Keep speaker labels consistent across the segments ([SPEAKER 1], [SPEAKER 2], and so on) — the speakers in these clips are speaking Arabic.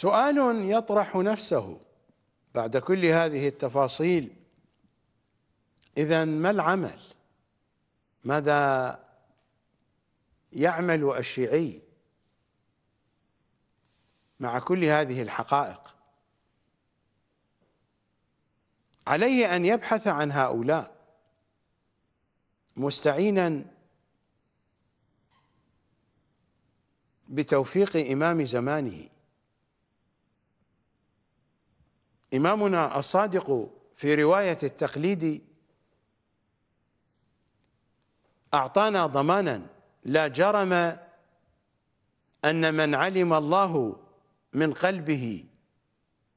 [SPEAKER 1] سؤال يطرح نفسه بعد كل هذه التفاصيل اذا ما العمل ماذا يعمل الشيعي مع كل هذه الحقائق عليه ان يبحث عن هؤلاء مستعينا بتوفيق امام زمانه إمامنا الصادق في رواية التقليد أعطانا ضمانا لا جرم أن من علم الله من قلبه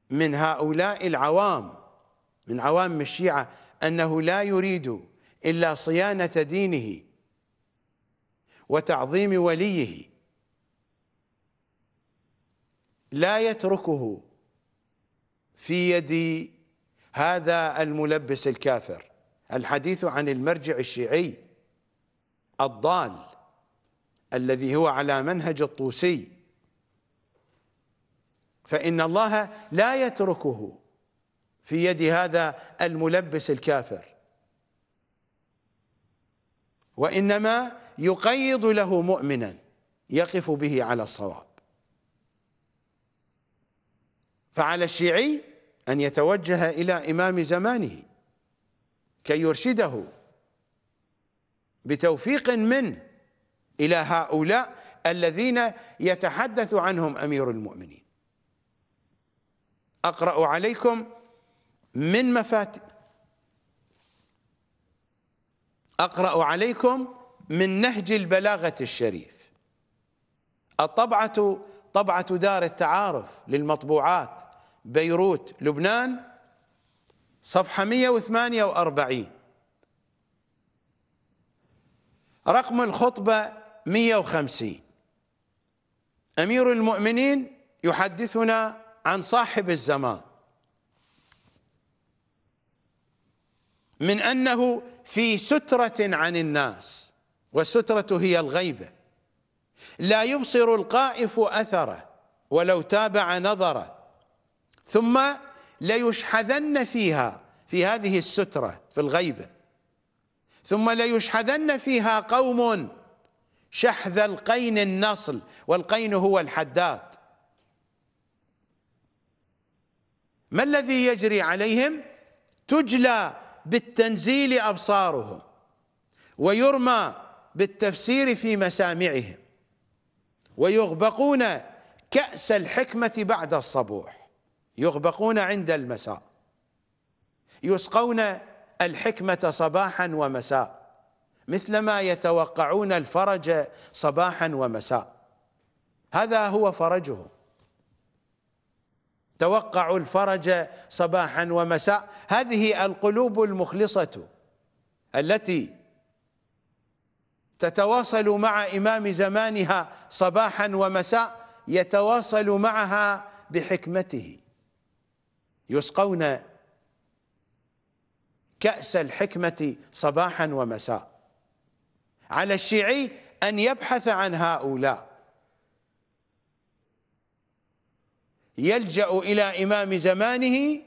[SPEAKER 1] من هؤلاء العوام من عوام الشيعة أنه لا يريد إلا صيانة دينه وتعظيم وليه لا يتركه في يد هذا الملبس الكافر الحديث عن المرجع الشيعي الضال الذي هو على منهج الطوسي فإن الله لا يتركه في يد هذا الملبس الكافر وإنما يقيض له مؤمنا يقف به على الصواب فعلى الشيعي أن يتوجه إلى إمام زمانه كي يرشده بتوفيق منه إلى هؤلاء الذين يتحدث عنهم أمير المؤمنين أقرأ عليكم من مفاتيح أقرأ عليكم من نهج البلاغة الشريف الطبعة طبعة دار التعارف للمطبوعات بيروت لبنان صفحة 148 رقم الخطبة 150 أمير المؤمنين يحدثنا عن صاحب الزمان من أنه في سترة عن الناس والسترة هي الغيبة لا يبصر القائف أثره ولو تابع نظره ثم ليشحذن فيها في هذه السترة في الغيبة ثم ليشحذن فيها قوم شحذ القين النصل والقين هو الحداد ما الذي يجري عليهم تجلى بالتنزيل أبصارهم ويرمى بالتفسير في مسامعهم ويغبقون كأس الحكمة بعد الصبوح يغبقون عند المساء يسقون الحكمة صباحا ومساء مثلما يتوقعون الفرج صباحا ومساء هذا هو فرجهم توقعوا الفرج صباحا ومساء هذه القلوب المخلصة التي تتواصل مع إمام زمانها صباحا ومساء يتواصل معها بحكمته يسقون كأس الحكمة صباحا ومساء على الشيعي أن يبحث عن هؤلاء يلجأ إلى إمام زمانه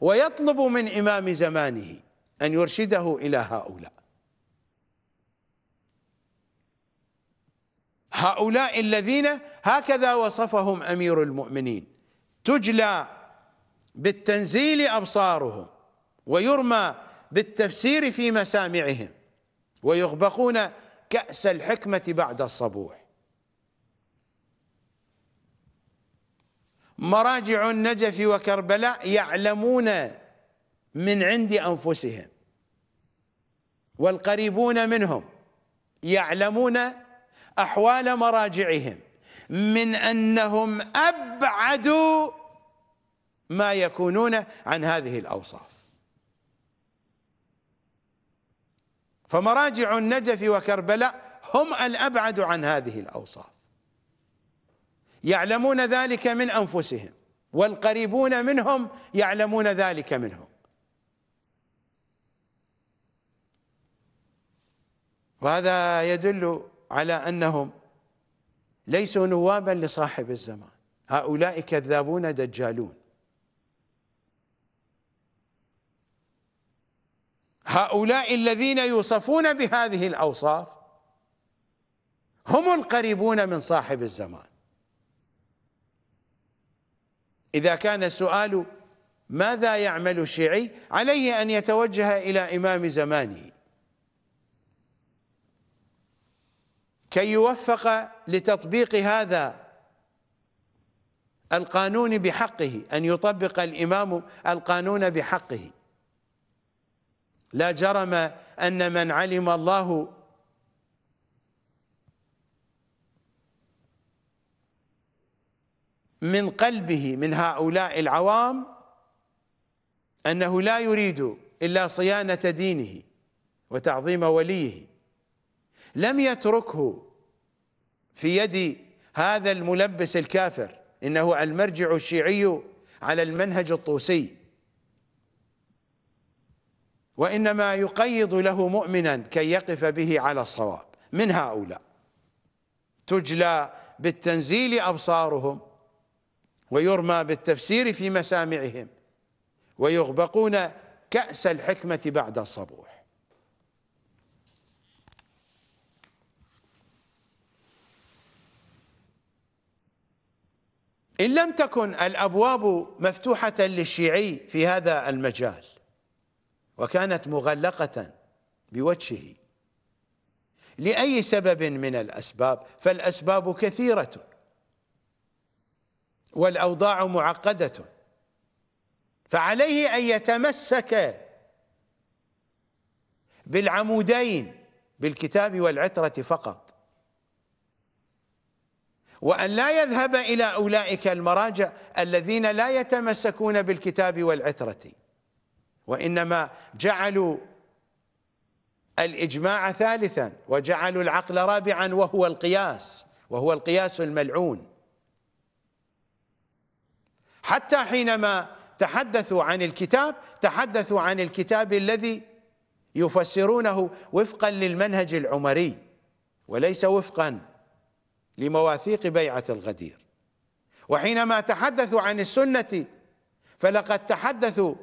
[SPEAKER 1] ويطلب من إمام زمانه أن يرشده إلى هؤلاء هؤلاء الذين هكذا وصفهم امير المؤمنين تجلى بالتنزيل ابصارهم ويرمى بالتفسير في مسامعهم ويغبقون كأس الحكمة بعد الصبوح مراجع النجف وكربلاء يعلمون من عند أنفسهم والقريبون منهم يعلمون أحوال مراجعهم من أنهم أبعدوا ما يكونون عن هذه الأوصاف فمراجع النجف وكربلاء هم الأبعد عن هذه الأوصاف يعلمون ذلك من أنفسهم والقريبون منهم يعلمون ذلك منهم وهذا يدل على أنهم ليسوا نوابا لصاحب الزمان هؤلاء كذابون دجالون هؤلاء الذين يوصفون بهذه الأوصاف هم القريبون من صاحب الزمان إذا كان السؤال ماذا يعمل الشيعي عليه أن يتوجه إلى إمام زمانه كي يوفق لتطبيق هذا القانون بحقه أن يطبق الإمام القانون بحقه لا جرم أن من علم الله من قلبه من هؤلاء العوام أنه لا يريد إلا صيانة دينه وتعظيم وليه لم يتركه في يد هذا الملبس الكافر إنه المرجع الشيعي على المنهج الطوسي وإنما يقيض له مؤمنا كي يقف به على الصواب من هؤلاء تجلى بالتنزيل أبصارهم ويرمى بالتفسير في مسامعهم ويغبقون كأس الحكمة بعد الصبور إن لم تكن الأبواب مفتوحة للشيعي في هذا المجال وكانت مغلقة بوجهه لأي سبب من الأسباب فالأسباب كثيرة والأوضاع معقدة فعليه أن يتمسك بالعمودين بالكتاب والعترة فقط وأن لا يذهب إلى أولئك المراجع الذين لا يتمسكون بالكتاب والعترة وإنما جعلوا الإجماع ثالثا وجعلوا العقل رابعا وهو القياس وهو القياس الملعون حتى حينما تحدثوا عن الكتاب تحدثوا عن الكتاب الذي يفسرونه وفقا للمنهج العمري وليس وفقا لمواثيق بيعة الغدير وحينما تحدثوا عن السنة فلقد تحدثوا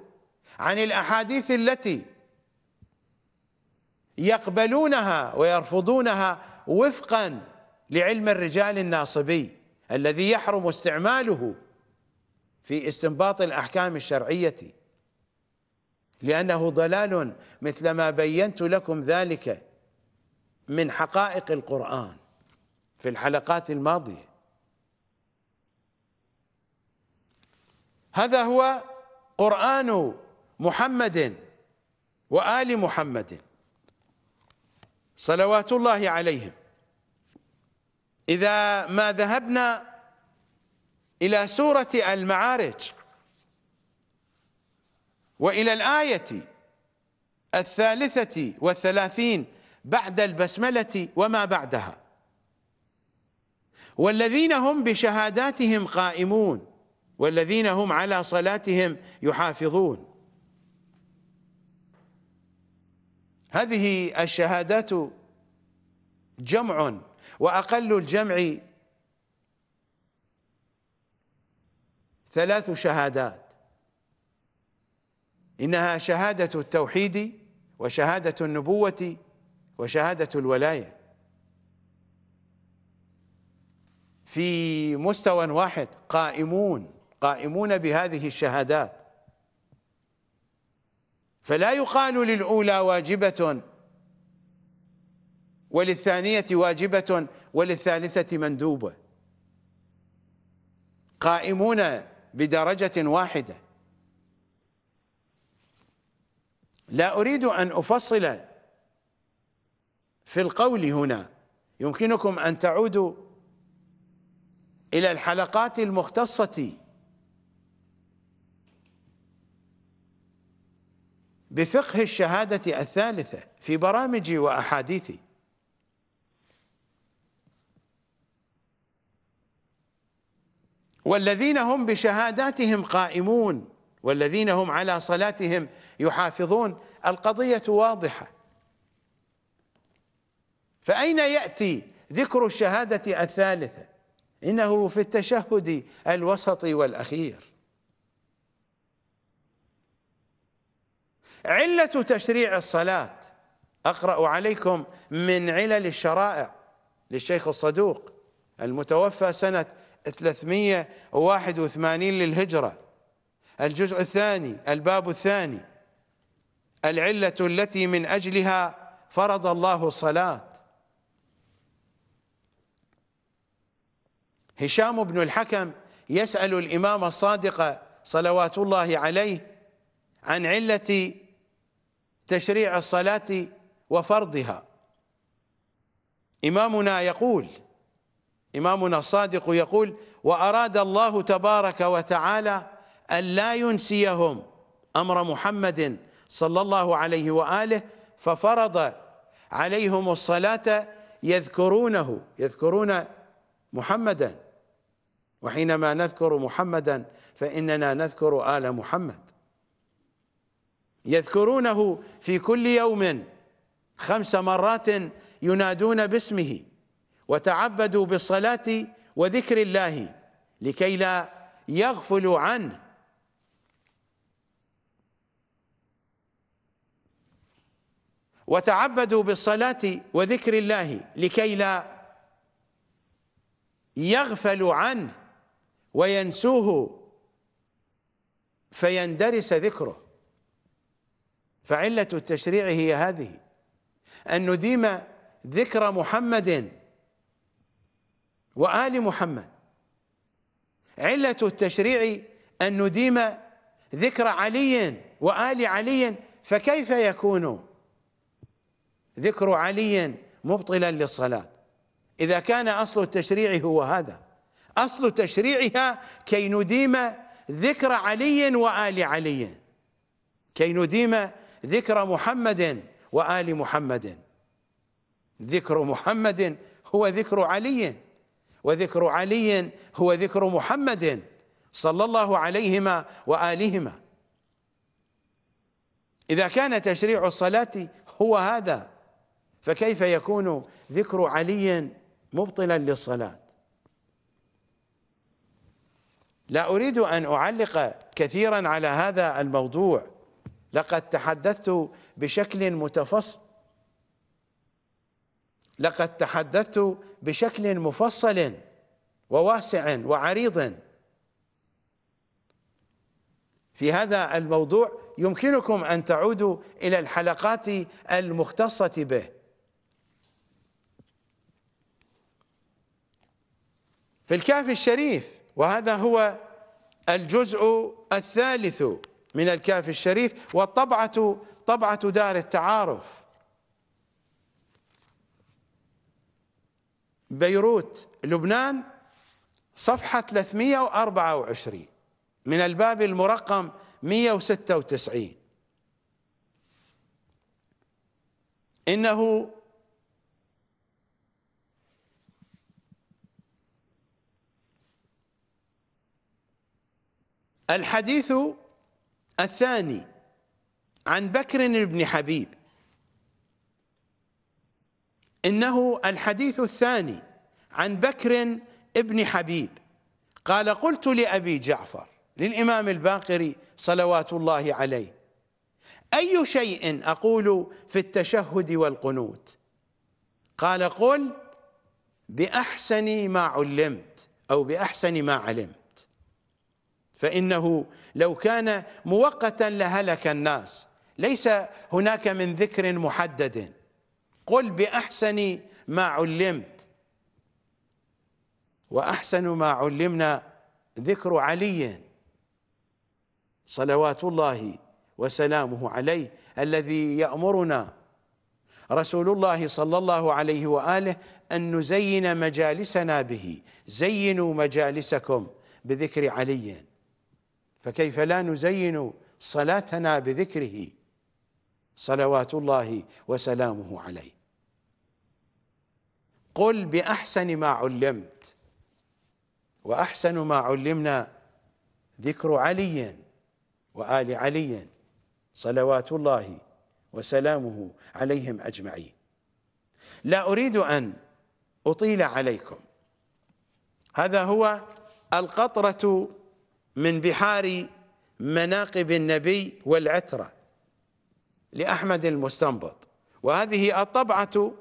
[SPEAKER 1] عن الأحاديث التي يقبلونها ويرفضونها وفقا لعلم الرجال الناصبي الذي يحرم استعماله في استنباط الأحكام الشرعية لأنه ضلال مثل ما بينت لكم ذلك من حقائق القرآن في الحلقات الماضية هذا هو قرآن محمد وآل محمد صلوات الله عليهم إذا ما ذهبنا إلى سورة المعارج وإلى الآية الثالثة والثلاثين بعد البسملة وما بعدها والذين هم بشهاداتهم قائمون والذين هم على صلاتهم يحافظون هذه الشهادات جمع وأقل الجمع ثلاث شهادات إنها شهادة التوحيد وشهادة النبوة وشهادة الولاية في مستوى واحد قائمون قائمون بهذه الشهادات فلا يقال للأولى واجبة وللثانية واجبة وللثالثة مندوبة قائمون بدرجة واحدة لا أريد أن أفصل في القول هنا يمكنكم أن تعودوا إلى الحلقات المختصة بفقه الشهادة الثالثة في برامجي وأحاديثي والذين هم بشهاداتهم قائمون والذين هم على صلاتهم يحافظون القضية واضحة فأين يأتي ذكر الشهادة الثالثة إنه في التشهد الوسطي والأخير علة تشريع الصلاة أقرأ عليكم من علل الشرائع للشيخ الصدوق المتوفى سنة 381 للهجرة الجزء الثاني الباب الثاني العلة التي من أجلها فرض الله الصلاة هشام بن الحكم يسأل الإمام الصادق صلوات الله عليه عن علة تشريع الصلاة وفرضها إمامنا يقول إمامنا الصادق يقول وأراد الله تبارك وتعالى أن لا ينسيهم أمر محمد صلى الله عليه وآله ففرض عليهم الصلاة يذكرونه يذكرون محمدا وحينما نذكر محمدا فإننا نذكر آل محمد يذكرونه في كل يوم خمس مرات ينادون باسمه وتعبدوا بالصلاة وذكر الله لكي لا يغفلوا عنه وتعبدوا بالصلاة وذكر الله لكي لا يغفل عنه وينسوه فيندرس ذكره فعلة التشريع هي هذه أن نديم ذكر محمد وآل محمد علة التشريع أن نديم ذكر علي وآل علي فكيف يكون ذكر علي مبطلا للصلاة إذا كان أصل التشريع هو هذا أصل تشريعها كي نديم ذكر علي وآل علي كي نديم ذكر محمد وآل محمد ذكر محمد هو ذكر علي وذكر علي هو ذكر محمد صلى الله عليهما وآلهما إذا كان تشريع الصلاة هو هذا فكيف يكون ذكر علي مبطلا للصلاة لا أريد أن أعلق كثيرا على هذا الموضوع لقد تحدثت بشكل متفصل لقد تحدثت بشكل مفصل وواسع وعريض في هذا الموضوع يمكنكم أن تعودوا إلى الحلقات المختصة به في الكهف الشريف وهذا هو الجزء الثالث من الكهف الشريف والطبعة طبعة دار التعارف بيروت لبنان صفحة 324 من الباب المرقم 196 إنه الحديث الثاني عن بكر بن حبيب إنه الحديث الثاني عن بكر بن حبيب قال قلت لأبي جعفر للإمام الباقري صلوات الله عليه أي شيء أقول في التشهد والقنوت قال قل بأحسن ما علمت أو بأحسن ما علمت فإنه لو كان مؤقتا لهلك الناس ليس هناك من ذكر محدد قل بأحسن ما علمت وأحسن ما علمنا ذكر علي صلوات الله وسلامه عليه الذي يأمرنا رسول الله صلى الله عليه وآله أن نزين مجالسنا به زينوا مجالسكم بذكر علي فكيف لا نزين صلاتنا بذكره صلوات الله وسلامه عليه قل باحسن ما علمت واحسن ما علمنا ذكر علي وال علي صلوات الله وسلامه عليهم اجمعين لا اريد ان اطيل عليكم هذا هو القطره من بحار مناقب النبي والعترة لأحمد المستنبط وهذه الطبعة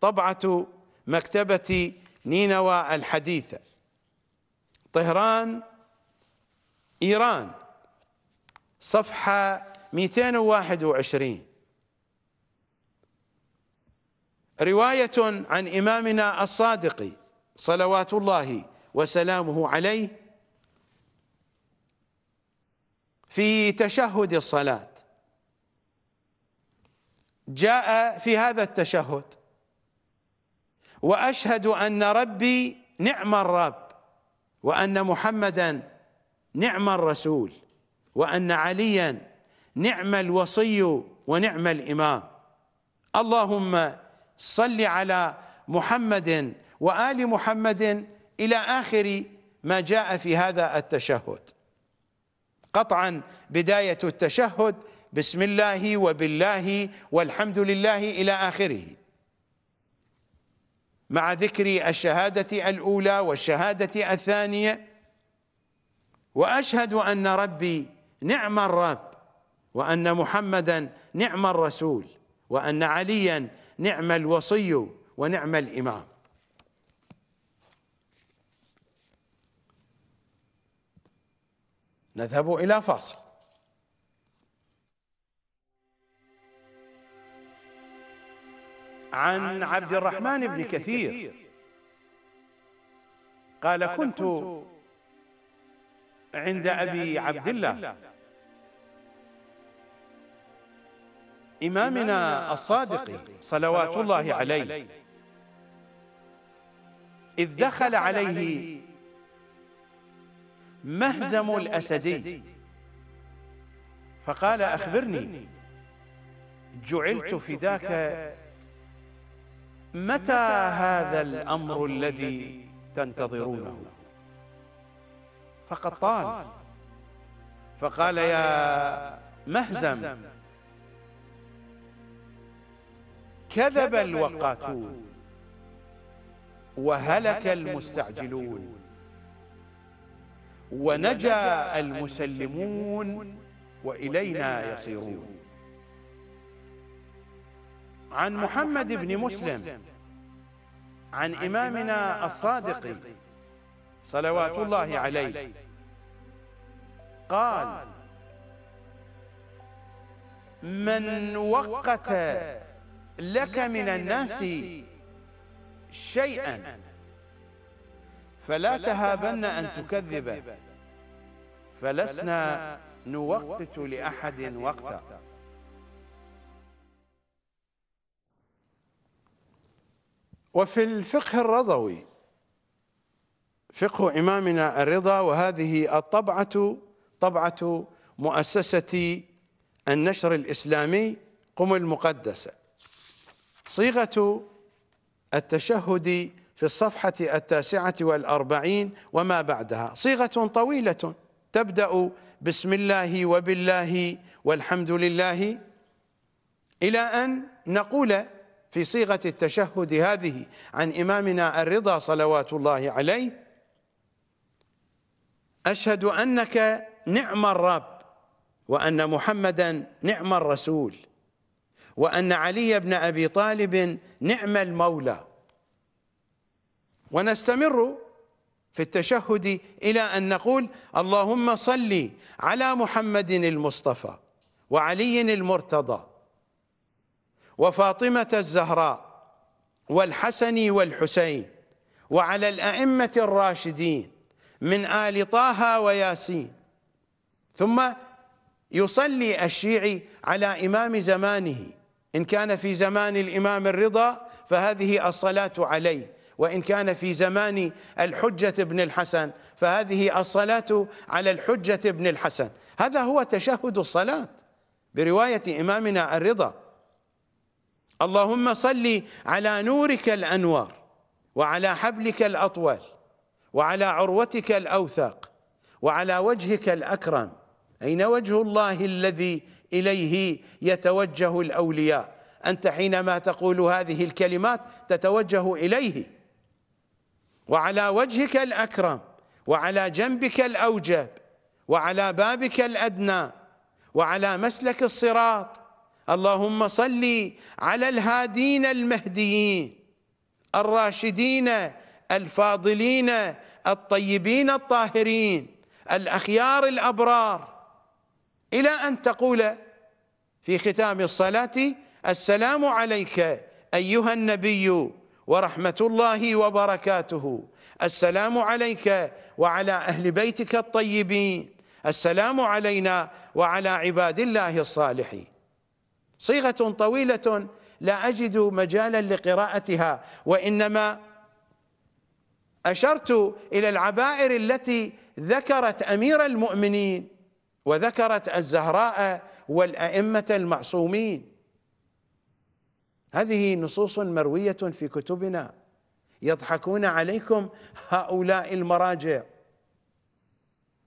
[SPEAKER 1] طبعة مكتبة نينوى الحديثة طهران إيران صفحة 221 رواية عن إمامنا الصادق صلوات الله وسلامه عليه في تشهد الصلاة جاء في هذا التشهد وأشهد أن ربي نعم الرب وأن محمدا نعم الرسول وأن عليا نعم الوصي ونعم الإمام اللهم صل على محمد وآل محمد إلى آخر ما جاء في هذا التشهد قطعا بداية التشهد بسم الله وبالله والحمد لله إلى آخره مع ذكر الشهادة الأولى والشهادة الثانية وأشهد أن ربي نعم الرب وأن محمدا نعم الرسول وأن عليا نعم الوصي ونعم الإمام نذهب إلى فاصل عن عبد الرحمن بن كثير قال كنت عند أبي عبد الله إمامنا الصادق صلوات الله عليه إذ دخل عليه مهزم الأسدي فقال أخبرني جعلت فداك متى هذا الأمر الذي تنتظرونه فقد طال فقال يا مهزم كذب الوقاتون وهلك المستعجلون ونجا المسلمون وإلينا يصيرون عن محمد بن مسلم عن إمامنا الصادق صلوات الله عليه قال من وقت لك من الناس شيئا فلا تهابن أن تكذب فلسنا نوقت لأحد وقتا وفي الفقه الرضوي فقه إمامنا الرضا وهذه الطبعة طبعة مؤسسة النشر الإسلامي قم المقدسة صيغة التشهد في الصفحة التاسعة والأربعين وما بعدها صيغة طويلة تبدأ بسم الله وبالله والحمد لله إلى أن نقول في صيغة التشهد هذه عن إمامنا الرضا صلوات الله عليه أشهد أنك نعم الرب وأن محمدا نعم الرسول وأن علي بن أبي طالب نعم المولى ونستمر في التشهد إلى أن نقول اللهم صل على محمد المصطفى وعلي المرتضى وفاطمة الزهراء والحسن والحسين وعلى الأئمة الراشدين من آل طه وياسين ثم يصلي الشيعي على إمام زمانه إن كان في زمان الإمام الرضا فهذه الصلاة عليه وإن كان في زمان الحجة بن الحسن فهذه الصلاة على الحجة بن الحسن هذا هو تشهد الصلاة برواية إمامنا الرضا اللهم صل على نورك الأنوار وعلى حبلك الأطول وعلى عروتك الأوثق وعلى وجهك الأكرم أين وجه الله الذي إليه يتوجه الأولياء أنت حينما تقول هذه الكلمات تتوجه إليه وعلى وجهك الأكرم وعلى جنبك الأوجب وعلى بابك الأدنى وعلى مسلك الصراط اللهم صل على الهادين المهديين الراشدين الفاضلين الطيبين الطاهرين الأخيار الأبرار إلى أن تقول في ختام الصلاة السلام عليك أيها النبي ورحمة الله وبركاته السلام عليك وعلى أهل بيتك الطيبين السلام علينا وعلى عباد الله الصالحين صيغة طويلة لا أجد مجالا لقراءتها وإنما أشرت إلى العبائر التي ذكرت أمير المؤمنين وذكرت الزهراء والأئمة المعصومين هذه نصوص مروية في كتبنا يضحكون عليكم هؤلاء المراجع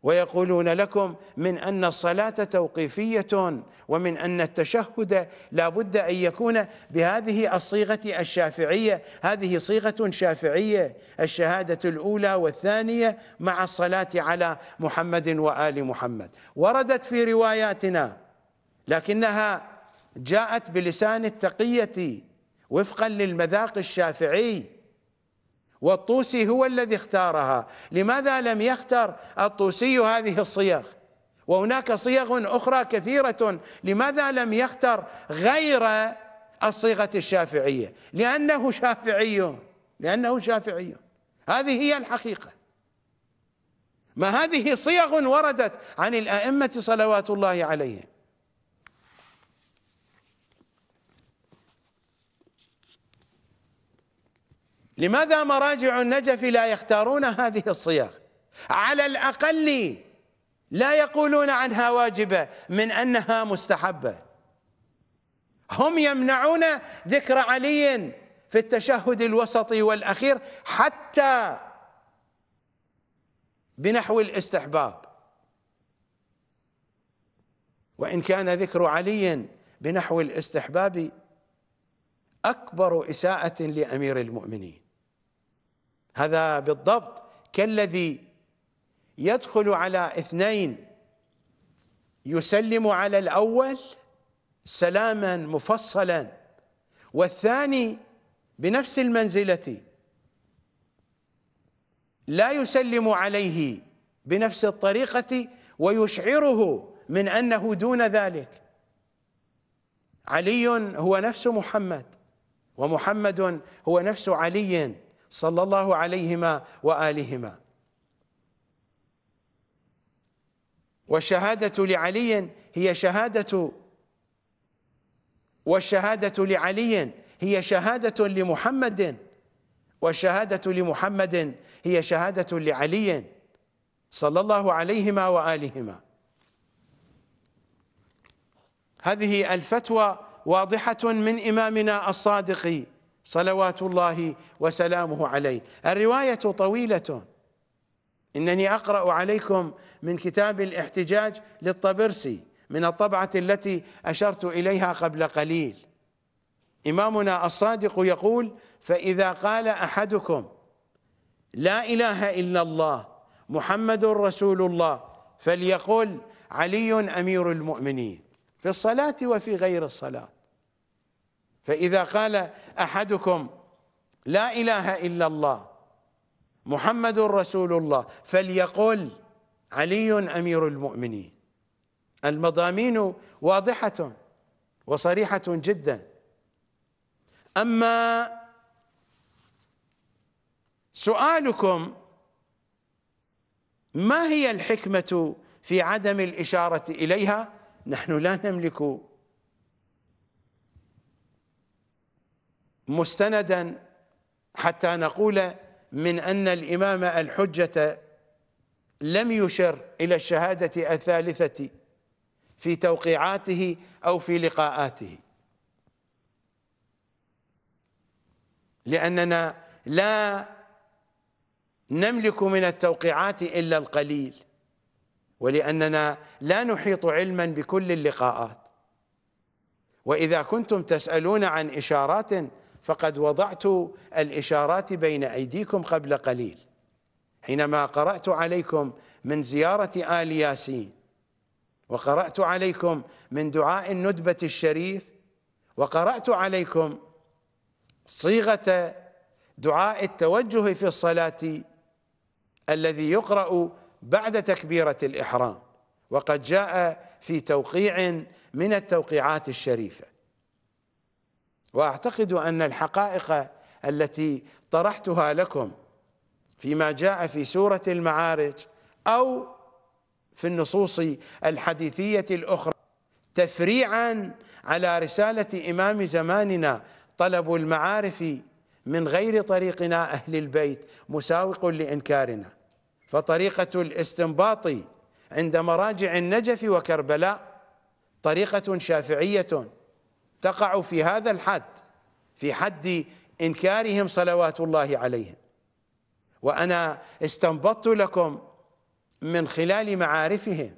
[SPEAKER 1] ويقولون لكم من أن الصلاة توقيفية ومن أن التشهد لا بد أن يكون بهذه الصيغة الشافعية هذه صيغة شافعية الشهادة الأولى والثانية مع الصلاة على محمد وآل محمد وردت في رواياتنا لكنها جاءت بلسان التقية وفقا للمذاق الشافعي والطوسي هو الذي اختارها لماذا لم يختر الطوسي هذه الصيغ وهناك صيغ أخرى كثيرة لماذا لم يختر غير الصيغة الشافعية لأنه شافعي لأنه شافعي هذه هي الحقيقة ما هذه صيغ وردت عن الأئمة صلوات الله عليهم لماذا مراجع النجف لا يختارون هذه الصيغ على الأقل لا يقولون عنها واجبة من أنها مستحبة هم يمنعون ذكر علي في التشهد الوسطي والأخير حتى بنحو الاستحباب وإن كان ذكر علي بنحو الاستحباب أكبر إساءة لأمير المؤمنين هذا بالضبط كالذي يدخل على اثنين يسلم على الأول سلاما مفصلا والثاني بنفس المنزلة لا يسلم عليه بنفس الطريقة ويشعره من أنه دون ذلك علي هو نفس محمد ومحمد هو نفس علي صلى الله عليهما وآلهما والشهادة لعلي هي شهادة والشهادة لعلي هي شهادة لمحمد والشهادة لمحمد هي شهادة لعلي صلى الله عليهما وآلهما هذه الفتوى واضحة من إمامنا الصادق صلوات الله وسلامه عليه الرواية طويلة إنني أقرأ عليكم من كتاب الاحتجاج للطبرسي من الطبعة التي أشرت إليها قبل قليل إمامنا الصادق يقول فإذا قال أحدكم لا إله إلا الله محمد رسول الله فليقل علي أمير المؤمنين في الصلاة وفي غير الصلاة فإذا قال أحدكم لا إله إلا الله محمد رسول الله فليقل علي أمير المؤمنين المضامين واضحة وصريحة جدا أما سؤالكم ما هي الحكمة في عدم الإشارة إليها نحن لا نملك مستندا حتى نقول من أن الإمام الحجة لم يشر إلى الشهادة الثالثة في توقيعاته أو في لقاءاته لأننا لا نملك من التوقيعات إلا القليل ولأننا لا نحيط علما بكل اللقاءات وإذا كنتم تسألون عن إشارات فقد وضعت الإشارات بين أيديكم قبل قليل حينما قرأت عليكم من زيارة آل ياسين وقرأت عليكم من دعاء الندبة الشريف وقرأت عليكم صيغة دعاء التوجه في الصلاة الذي يقرأ بعد تكبيرة الإحرام وقد جاء في توقيع من التوقيعات الشريفة واعتقد ان الحقائق التي طرحتها لكم فيما جاء في سوره المعارج او في النصوص الحديثيه الاخرى تفريعا على رساله امام زماننا طلب المعارف من غير طريقنا اهل البيت مساوق لانكارنا فطريقه الاستنباط عند مراجع النجف وكربلاء طريقه شافعيه تقع في هذا الحد في حد إنكارهم صلوات الله عليهم وأنا استنبطت لكم من خلال معارفهم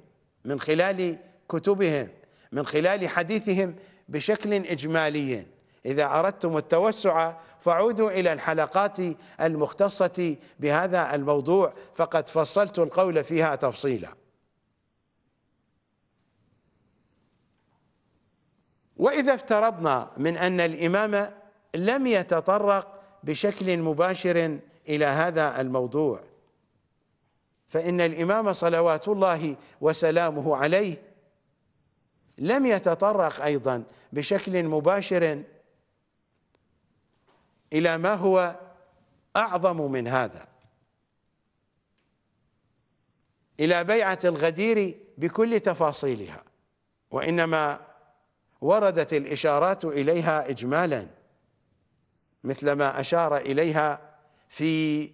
[SPEAKER 1] من خلال كتبهم من خلال حديثهم بشكل إجمالي إذا أردتم التوسع فعودوا إلى الحلقات المختصة بهذا الموضوع فقد فصلت القول فيها تفصيلاً واذا افترضنا من ان الامام لم يتطرق بشكل مباشر الى هذا الموضوع فان الامام صلوات الله وسلامه عليه لم يتطرق ايضا بشكل مباشر الى ما هو اعظم من هذا الى بيعه الغدير بكل تفاصيلها وانما وردت الاشارات اليها اجمالا مثل ما اشار اليها في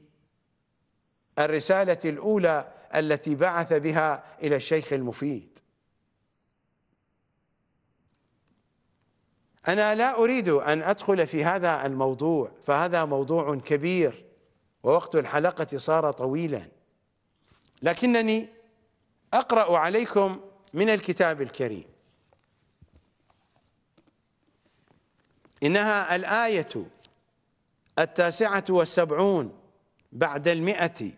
[SPEAKER 1] الرساله الاولى التي بعث بها الى الشيخ المفيد انا لا اريد ان ادخل في هذا الموضوع فهذا موضوع كبير ووقت الحلقه صار طويلا لكنني اقرا عليكم من الكتاب الكريم إنها الآية التاسعة والسبعون بعد المئة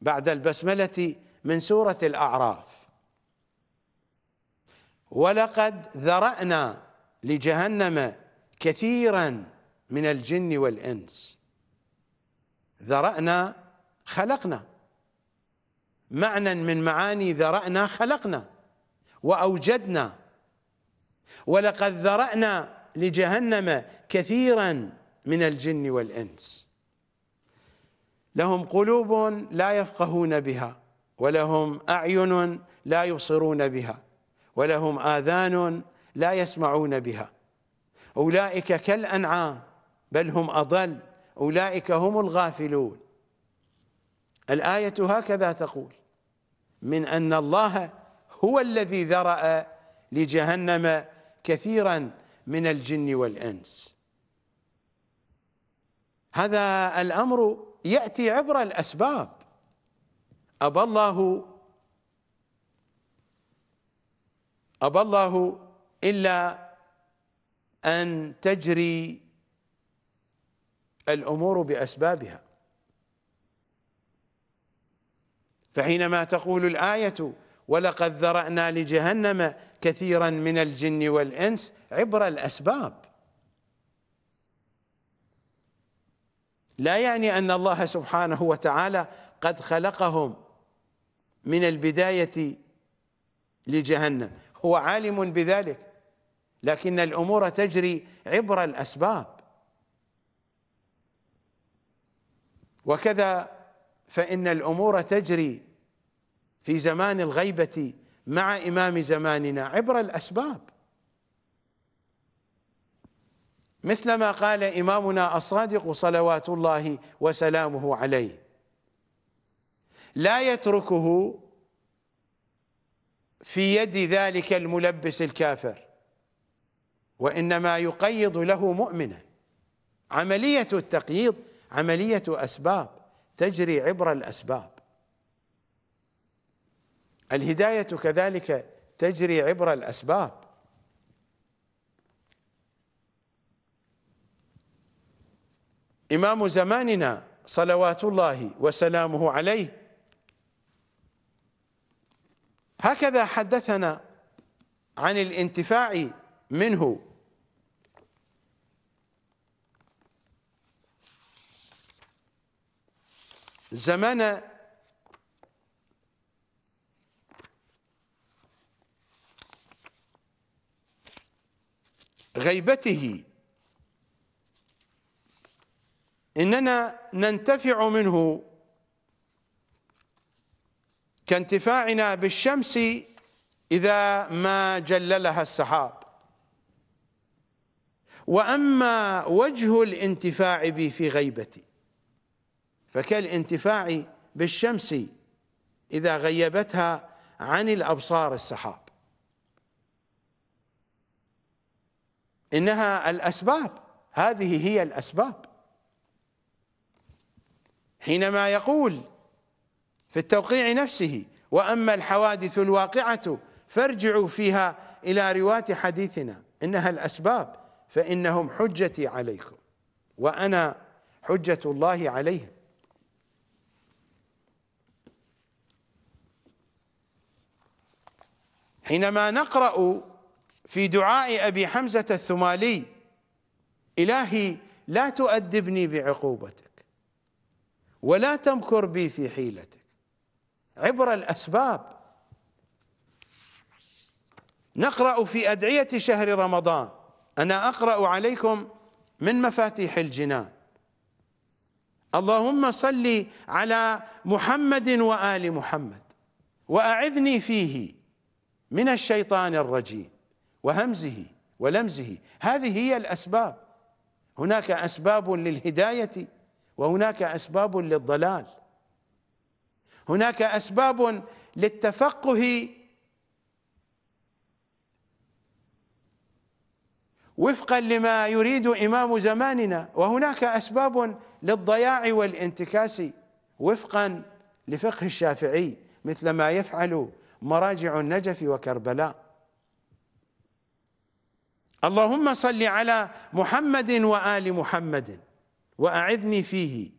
[SPEAKER 1] بعد البسملة من سورة الأعراف ولقد ذرأنا لجهنم كثيرا من الجن والإنس ذرأنا خلقنا معنى من معاني ذرأنا خلقنا وأوجدنا ولقد ذرأنا لجهنم كثيرا من الجن والإنس لهم قلوب لا يفقهون بها ولهم أعين لا يبصرون بها ولهم آذان لا يسمعون بها أولئك كالأنعام بل هم أضل أولئك هم الغافلون الآية هكذا تقول من أن الله هو الذي ذرأ لجهنم كثيرا من الجن والانس هذا الامر ياتي عبر الاسباب ابى الله ابى الله الا ان تجري الامور باسبابها فحينما تقول الايه ولقد ذرأنا لجهنم كثيرا من الجن والإنس عبر الأسباب لا يعني أن الله سبحانه وتعالى قد خلقهم من البداية لجهنم هو عالم بذلك لكن الأمور تجري عبر الأسباب وكذا فإن الأمور تجري في زمان الغيبة مع إمام زماننا عبر الأسباب مثل ما قال إمامنا الصادق صلوات الله وسلامه عليه لا يتركه في يد ذلك الملبس الكافر وإنما يقيض له مؤمنا عملية التقييض عملية أسباب تجري عبر الأسباب الهداية كذلك تجري عبر الأسباب إمام زماننا صلوات الله وسلامه عليه هكذا حدثنا عن الانتفاع منه زمن غيبته إننا ننتفع منه كانتفاعنا بالشمس إذا ما جللها السحاب وأما وجه الانتفاع بي في غيبتي فكالانتفاع بالشمس إذا غيبتها عن الأبصار السحاب انها الاسباب هذه هي الاسباب حينما يقول في التوقيع نفسه واما الحوادث الواقعه فارجعوا فيها الى رواة حديثنا انها الاسباب فانهم حجتي عليكم وانا حجه الله عليهم حينما نقرا في دعاء أبي حمزة الثمالي إلهي لا تؤدبني بعقوبتك ولا تمكر بي في حيلتك عبر الأسباب نقرأ في أدعية شهر رمضان أنا أقرأ عليكم من مفاتيح الجنان اللهم صل على محمد وآل محمد وأعذني فيه من الشيطان الرجيم وهمزه ولمزه هذه هي الأسباب هناك أسباب للهداية وهناك أسباب للضلال هناك أسباب للتفقه وفقا لما يريد إمام زماننا وهناك أسباب للضياع والانتكاس وفقا لفقه الشافعي مثل ما يفعل مراجع النجف وكربلاء اللهم صل على محمد وآل محمد وأعذني فيه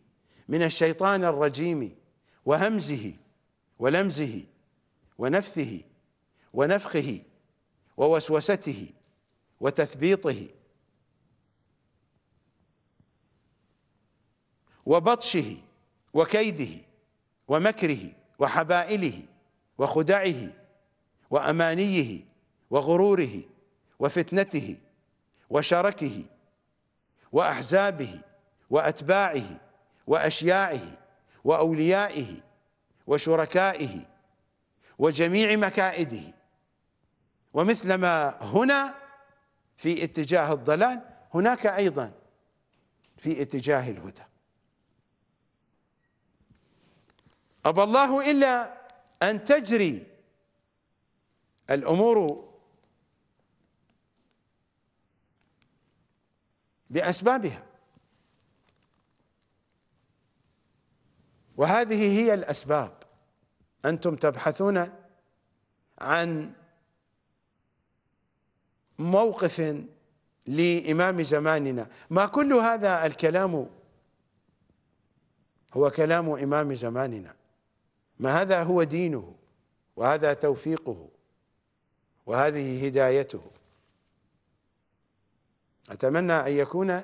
[SPEAKER 1] من الشيطان الرجيم وهمزه ولمزه ونفثه ونفخه ووسوسته وتثبيطه وبطشه وكيده ومكره وحبائله وخدعه وأمانيه وغروره وفتنته وشركه واحزابه واتباعه واشياعه واوليائه وشركائه وجميع مكائده ومثلما هنا في اتجاه الضلال هناك ايضا في اتجاه الهدى ابى الله الا ان تجري الامور باسبابها وهذه هي الاسباب انتم تبحثون عن موقف لامام زماننا ما كل هذا الكلام هو كلام امام زماننا ما هذا هو دينه وهذا توفيقه وهذه هدايته أتمنى أن يكون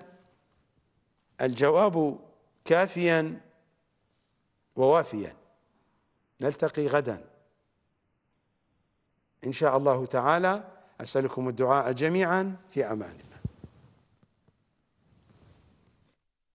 [SPEAKER 1] الجواب كافيا ووافيا نلتقي غدا إن شاء الله تعالى أسألكم الدعاء جميعا في أمان الله